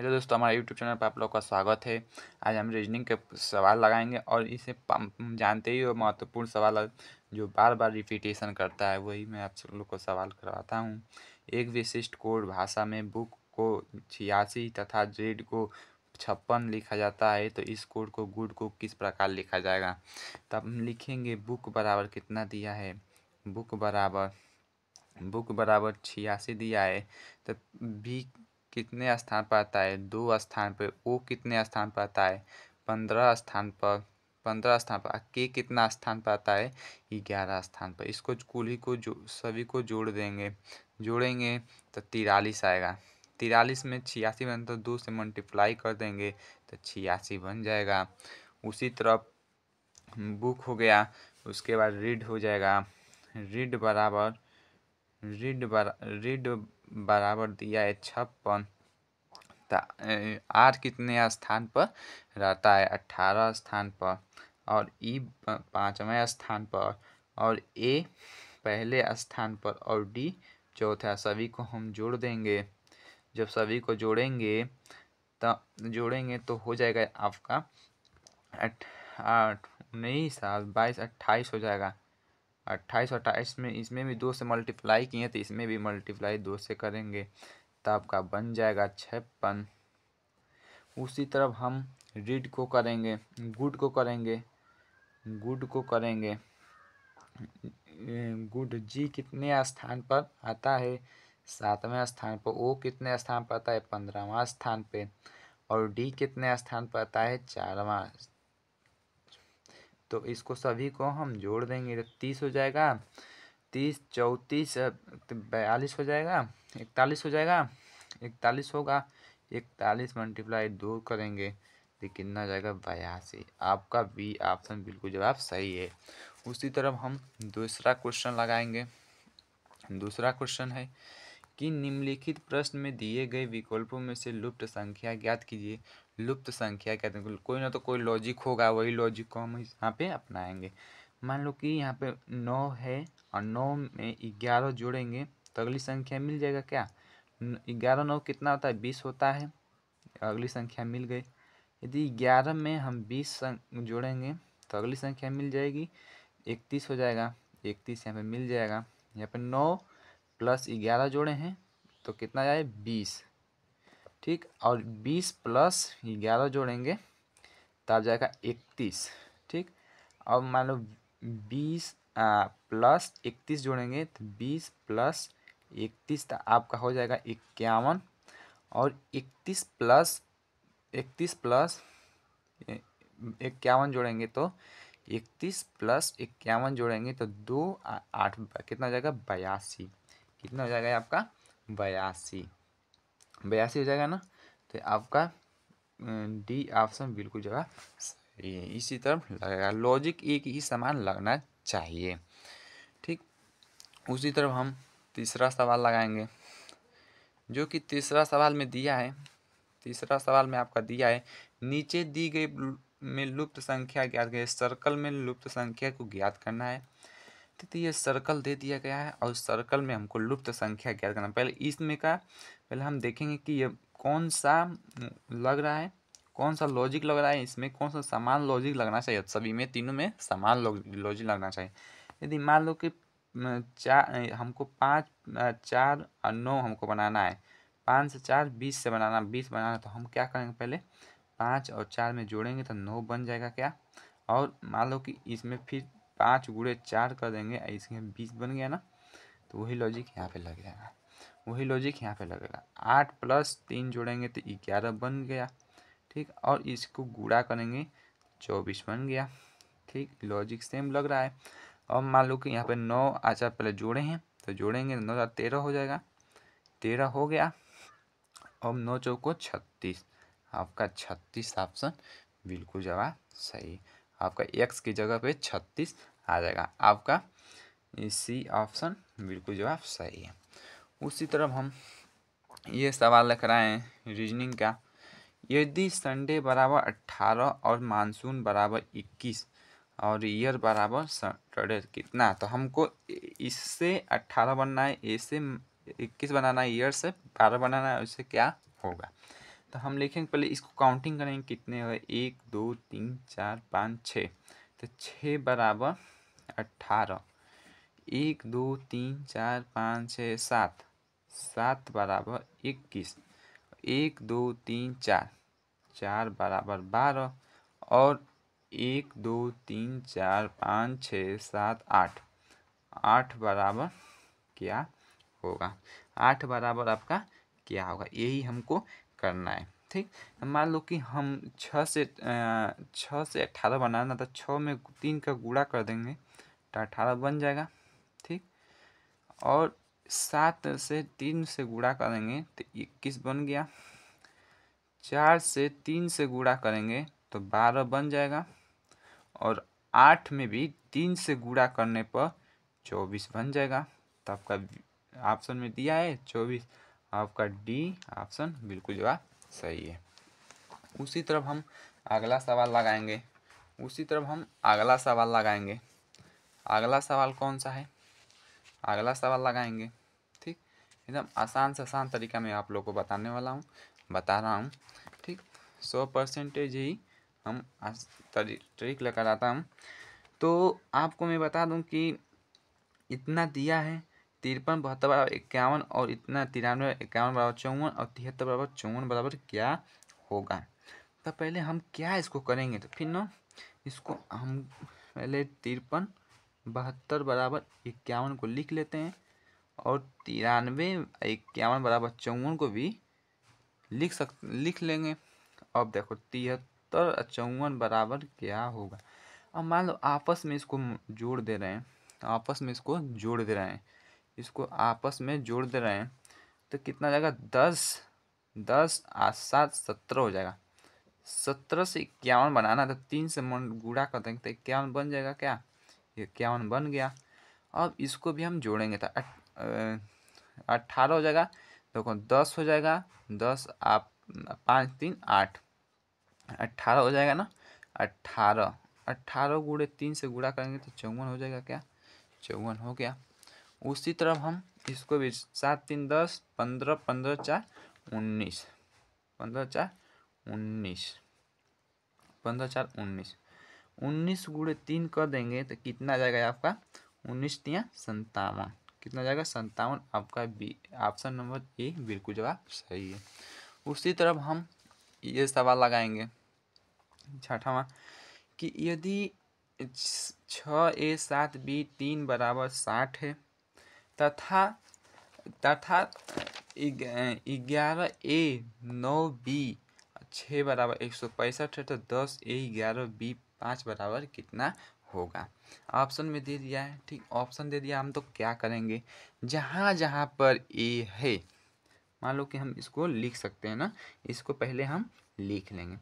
hello दोस्तों हमारे YouTube channel पर आप लोग का स्वागत है आज हम रीजनिंग के सवाल लगाएंगे और इसे जानते ही हो महत्वपूर्ण सवाल जो बार बार रिपीटेशन करता है वही मैं आप लोग को सवाल करवाता हूँ एक विशिष्ट कोड भाषा में बुक को छियासी तथा जेड को छप्पन लिखा जाता है तो इस कोड को गुड को किस प्रकार लिखा जाएगा तब तो हम लिखेंगे बुक बराबर कितना दिया है बुक बराबर बुक बराबर छियासी दिया है तो बी कितने स्थान पर आता है दो स्थान पर ओ कितने स्थान पर आता है पंद्रह स्थान पर पंद्रह स्थान पर के कितना स्थान पर आता है ग्यारह स्थान पर इसको कुल ही को जो सभी को जोड़ देंगे जोड़ेंगे तो तिरालीस आएगा तिरालीस में छियासी बन तो दो से मल्टीप्लाई कर देंगे तो छियासी बन जाएगा उसी तरफ बुक हो गया उसके बाद रीड हो जाएगा रीड बराबर रीड बरा रीड बराबर दिया है छप्पन आठ कितने स्थान पर रहता है अट्ठारह स्थान पर और ई पाँचवें स्थान पर और ए पहले स्थान पर और डी चौथा सभी को हम जोड़ देंगे जब सभी को जोड़ेंगे तो जोड़ेंगे तो हो जाएगा आपका आठ उन्नीस बाईस अट्ठाईस हो जाएगा अट्ठाईस अट्ठाईस में इसमें भी दो से मल्टीप्लाई किए तो इसमें भी मल्टीप्लाई दो से करेंगे तो आपका बन जाएगा छप्पन उसी तरफ हम रीड को करेंगे गुड को करेंगे गुड को करेंगे गुड अं, जी कितने स्थान पर आता है सातवें स्थान पर ओ कितने स्थान पर आता है पंद्रहवा स्थान पे और डी कितने स्थान पर आता है चारवा तो इसको सभी को हम जोड़ देंगे तो तीस हो जाएगा तीस चौंतीस तो बयालीस हो जाएगा इकतालीस हो जाएगा इकतालीस होगा इकतालीस मल्टीप्लाई दो करेंगे तो कितना जाएगा बयासी आपका बी ऑप्शन बिल्कुल जवाब सही है उसी तरफ हम दूसरा क्वेश्चन लगाएंगे दूसरा क्वेश्चन है कि निम्नलिखित प्रश्न में दिए गए विकल्पों में से लुप्त संख्या ज्ञात कीजिए लुप्त संख्या क्या कोई ना तो कोई लॉजिक होगा वही लॉजिक को हम यहाँ पे अपनाएंगे मान लो कि यहाँ पे नौ है और नौ में ग्यारह जोड़ेंगे तो अगली संख्या मिल जाएगा क्या ग्यारह नौ कितना होता है बीस होता है अगली संख्या मिल गई यदि ग्यारह में हम बीस जोड़ेंगे तो अगली संख्या मिल जाएगी इकतीस हो जाएगा इकतीस यहाँ पर मिल जाएगा यहाँ पर नौ प्लस ग्यारह जोड़े हैं तो कितना आए बीस ठीक और बीस प्लस ग्यारह जोड़ेंगे तो आ जाएगा इकतीस ठीक अब मान लो बीस प्लस इकतीस जोड़ेंगे तो बीस प्लस इकतीस तो आपका हो जाएगा इक्यावन और इकतीस प्लस इकतीस प्लस इक्यावन जोड़ेंगे तो इकतीस प्लस इक्यावन जोड़ेंगे तो दो आठ कितना जाएगा बयासी कितना हो जाएगा आपका बयासी बयासी हो जाएगा ना तो आपका डी ऑप्शन बिल्कुल जगह सही है इसी तरफ लगेगा लॉजिक एक ही समान लगना चाहिए ठीक उसी तरफ हम तीसरा सवाल लगाएंगे जो कि तीसरा सवाल में दिया है तीसरा सवाल में आपका दिया है नीचे दी गई में लुप्त संख्या ज्ञात करें सर्कल में लुप्त संख्या को ज्ञात करना है तो ये सर्कल दे दिया गया है और सर्कल में हमको लुप्त संख्या ज्ञात करना पहले इसमें का पहले हम देखेंगे कि ये कौन सा लग रहा है कौन सा लॉजिक लग रहा है इसमें कौन सा समान लॉजिक लगना चाहिए सभी में तीनों में समान लॉजिक लगना चाहिए यदि मान लो कि चार हमको पाँच चार और नौ हमको बनाना है पाँच से चार बीस से बनाना बीस बनाना तो हम क्या करेंगे पहले पाँच और चार में जोड़ेंगे तो नौ बन जाएगा क्या और मान लो कि इसमें फिर पाँच गुड़े चार कर देंगे ऐसे में बीस बन गया ना तो वही लॉजिक यहाँ पे लग जाएगा वही लॉजिक यहाँ पे लगेगा आठ प्लस तीन जोड़ेंगे तो ग्यारह बन गया ठीक और इसको गुड़ा करेंगे चौबीस बन गया ठीक लॉजिक सेम लग रहा है अब मान लो कि यहाँ पे नौ आचार पहले जोड़े हैं तो जोड़ेंगे नौ सात तेरह हो जाएगा तेरह हो गया अब नौ चौको छत्तीस आपका छत्तीस ऑप्शन बिल्कुल जवाब सही आपका एक्स की जगह पे छत्तीस आ जाएगा आपका सी ऑप्शन बिल्कुल जवाब सही है उसी तरफ हम ये सवाल रख रहे हैं रीजनिंग का यदि संडे बराबर अट्ठारह और मानसून बराबर इक्कीस और ईयर बराबर सटरडे कितना तो हमको इससे अट्ठारह बनना है इससे इक्कीस बनाना है ईयर से बारह बनाना है उससे क्या होगा तो हम लिखेंगे पहले इसको काउंटिंग करेंगे कितने हुए एक दो तीन चार पाँच छः तो छः बराबर अट्ठारह एक दो तीन चार पाँच छः सात सात बराबर इक्कीस एक दो तीन चार चार बराबर बारह और एक दो तीन चार पाँच छः सात आठ आठ बराबर क्या होगा आठ बराबर आपका क्या होगा यही हमको करना है ठीक मान लो कि हम छः से छः से अट्ठारह बनाना था छः में तीन का गुड़ा कर देंगे तो अठारह बन जाएगा ठीक और सात से तीन से गुड़ा करेंगे तो इक्कीस बन गया चार से तीन से गुड़ा करेंगे तो बारह बन जाएगा और आठ में भी तीन से गुड़ा करने पर चौबीस बन जाएगा तो आपका ऑप्शन में दिया है चौबीस आपका डी ऑप्शन बिल्कुल जवाब सही है उसी तरफ हम अगला सवाल लगाएंगे उसी तरफ हम अगला सवाल लगाएंगे अगला सवाल कौन सा है अगला सवाल लगाएंगे ठीक एकदम आसान से आसान तरीका मैं आप लोग को बताने वाला हूँ बता रहा हूँ ठीक सौ परसेंटेज ही हम ट्रिक लेकर आता हूँ तो आपको मैं बता दूँ कि इतना दिया है तिरपन बहत्तर बराबर इक्यावन और इतना तिरानवे इक्यावन बराबर चौवन और तिहत्तर बराबर चौवन बराबर क्या होगा तो पहले हम क्या इसको करेंगे तो फिर ना इसको हम पहले तिरपन बहत्तर बराबर इक्यावन को लिख लेते हैं और तिरानवे इक्यावन बराबर चौवन को भी लिख सक लिख लेंगे अब देखो तिहत्तर चौवन बराबर क्या होगा अब मान लो आपस में इसको जोड़ दे रहे हैं आपस में इसको जोड़ दे रहे हैं इसको आपस में जोड़ दे रहे हैं तो कितना हो जाएगा दस दस आठ सात सत्रह हो जाएगा सत्रह से इक्यावन बनाना तो तीन से मन गुड़ा कर देंगे तो इक्यावन बन जाएगा क्या इक्यावन बन गया अब इसको भी हम जोड़ेंगे तो अट्ठारह हो जाएगा देखो दस हो जाएगा दस आप पाँच तीन आठ अट्ठारह हो जाएगा ना अट्ठारह अट्ठारह गुड़े तीन से गुड़ा करेंगे तो चौवन हो जाएगा क्या चौवन हो गया उसी तरफ हम इसको भी सात तीन दस पंद्रह पंद्रह चार उन्नीस पंद्रह चार उन्नीस पंद्रह चार उन्नीस उन्नीस गुड़े तीन कर देंगे तो कितना जाएगा आपका उन्नीस तिया संतावन कितना जाएगा संतावन आपका बी ऑप्शन नंबर ए बिल्कुल जवाब सही है उसी तरफ हम ये सवाल लगाएंगे छठावा कि यदि छ ए सात बी तीन बराबर साठ है तथा तथा ग्यारह ए नौ बी छः बराबर एक सौ पैंसठ है तो दस ए ग्यारह बी पाँच बराबर कितना होगा ऑप्शन में दे दिया है ठीक ऑप्शन दे दिया हम तो क्या करेंगे जहाँ जहाँ पर ए है मान लो कि हम इसको लिख सकते हैं ना इसको पहले हम लिख लेंगे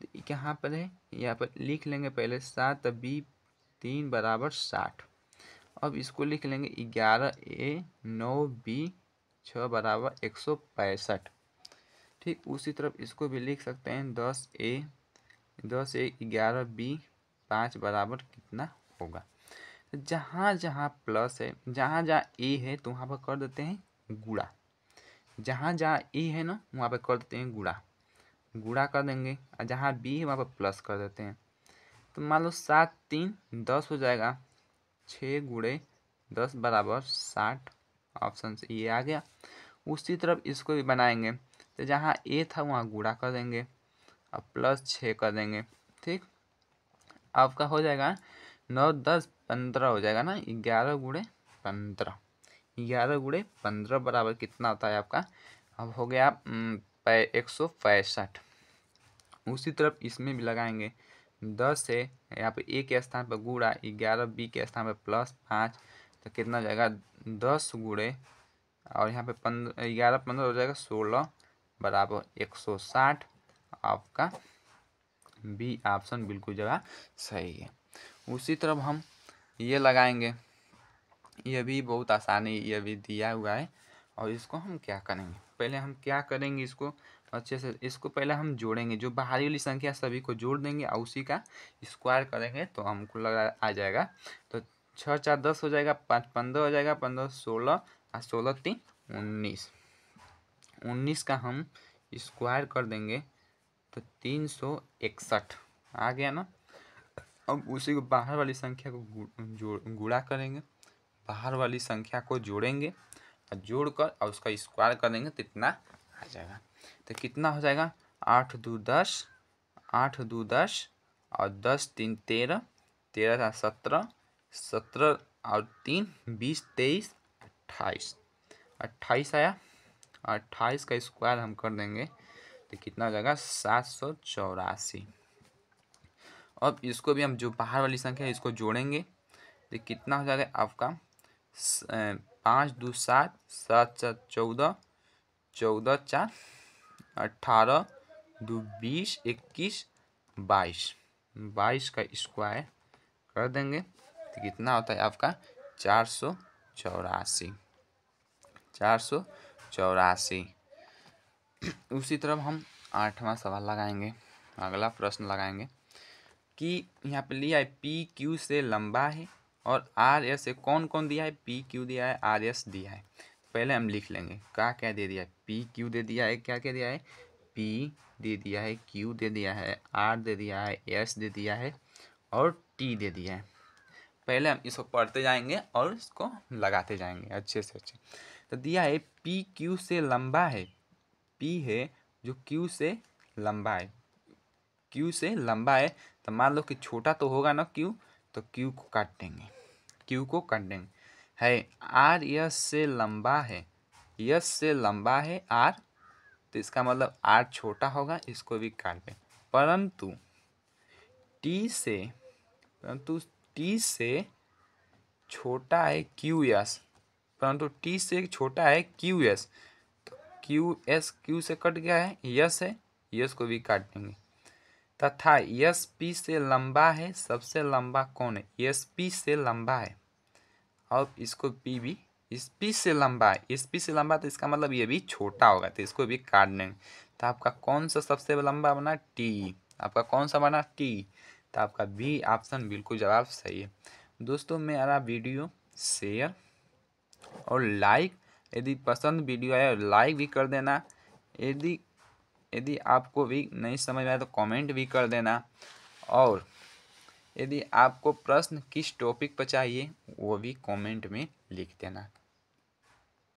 तो यहाँ पर है यहाँ पर लिख लेंगे पहले सात बी तीन बराबर साठ अब इसको लिख लेंगे ग्यारह ए नौ बी छः बराबर एक सौ पैंसठ ठीक उसी तरफ इसको भी लिख सकते हैं दस ए दस ए ग्यारह बी पाँच बराबर कितना होगा जहाँ जहाँ प्लस है जहाँ जहाँ ए है तो वहाँ पर कर देते हैं गुड़ा जहाँ जहाँ ए है ना वहाँ पर कर देते हैं गुड़ा गुड़ा कर देंगे और जहाँ बी है वहाँ पर प्लस कर देते हैं तो मान लो सात तीन दस हो जाएगा छः गुड़े दस बराबर साठ ऑप्शन ये आ गया उसी तरफ इसको भी बनाएंगे तो जहाँ ए था वहाँ गुड़ा कर देंगे और प्लस छः कर देंगे ठीक आपका हो जाएगा नौ दस पंद्रह हो जाएगा ना ग्यारह गुड़े पंद्रह ग्यारह गुड़े पंद्रह बराबर कितना होता है आपका अब हो गया एक सौ पैंसठ उसी तरफ इसमें भी लगाएंगे दस है यहाँ पे ए के स्थान पर गुड़ा ग्यारह बी के स्थान पर प्लस पाँच तो कितना जाएगा दस गुड़े और यहाँ पे पंद्रह ग्यारह पंद्रह हो जाएगा सोलह बराबर एक सौ साठ आपका बी ऑप्शन बिल्कुल जगह सही है उसी तरफ हम ये लगाएंगे ये भी बहुत आसानी ये भी दिया हुआ है और इसको हम क्या करेंगे पहले हम क्या करेंगे इसको अच्छे से इसको पहले हम जोड़ेंगे जो बाहरी वाली संख्या सभी को जोड़ देंगे और उसी का स्क्वायर करेंगे तो हमको लगा आ जाएगा तो छः चार दस हो जाएगा पाँच पंद्रह हो जाएगा पंद्रह सोलह और सोलह तीन उन्नीस उन्नीस का हम स्क्वायर कर देंगे तो तीन सौ इकसठ आ गया ना अब उसी को बाहर वाली संख्या को जोड़ गुड़ा करेंगे बाहर वाली संख्या को जोड़ेंगे और जोड़ कर और उसका स्क्वायर कर देंगे तो इतना आ जाएगा तो कितना हो जाएगा आठ दो दस आठ दो दस और दस तीन तेरह तेरह सत्रह सत्रह और तीन बीस तेईस अट्ठाईस अट्ठाईस आया अट्ठाईस का स्क्वायर हम कर देंगे तो कितना हो जाएगा सात सौ चौरासी अब इसको भी हम जो बाहर वाली संख्या है इसको जोड़ेंगे तो कितना हो जाएगा आपका पाँच दो सात सात चार चौदह चौदह चार अट्ठारह दो बीस इक्कीस बाईस बाईस का स्क्वायर कर देंगे तो कितना होता है आपका चार सौ चौरासी चार सौ चौरासी उसी तरफ हम आठवां सवाल लगाएंगे अगला प्रश्न लगाएंगे कि यहाँ पे लिया है पी क्यू से लंबा है और आर एस से कौन कौन दिया है पी क्यू दिया है आर एस दिया है पहले हम लिख लेंगे का क्या दे दिया है पी क्यू दे दिया है क्या क्या दिया है पी दे दिया है क्यू दे दिया है आर दे दिया है एस दे दिया है और टी दे दिया है पहले हम इसको पढ़ते जाएंगे और इसको लगाते जाएंगे अच्छे से अच्छे तो दिया है पी क्यू से लंबा है पी है जो क्यू से लंबा है क्यू से लंबा है तो मान लो कि छोटा तो होगा ना क्यू तो क्यू को काट देंगे क्यू को काट देंगे है आर यस से लंबा है यस से लंबा है आर तो इसका मतलब आर छोटा होगा इसको भी काट दें परंतु टी से परंतु टी से छोटा है क्यू एस परंतु टी से छोटा है क्यू एस तो क्यू एस क्यू से कट गया है यस है यस को भी काट देंगे तथा यस पी से लंबा है सबसे लंबा कौन है यस पी से लंबा है अब इसको पी भी इस पी से लंबा है इस पी से लंबा तो इसका मतलब ये भी छोटा होगा तो इसको भी काट देंगे तो आपका कौन सा सबसे लंबा बना टी आपका कौन सा बना टी तो आपका बी ऑप्शन बिल्कुल जवाब सही है दोस्तों मेरा वीडियो शेयर और लाइक यदि पसंद वीडियो आया तो लाइक भी कर देना यदि यदि आपको भी नहीं समझ में आया तो कमेंट भी कर देना और यदि आपको प्रश्न किस टॉपिक पर चाहिए वो भी कमेंट में लिख देना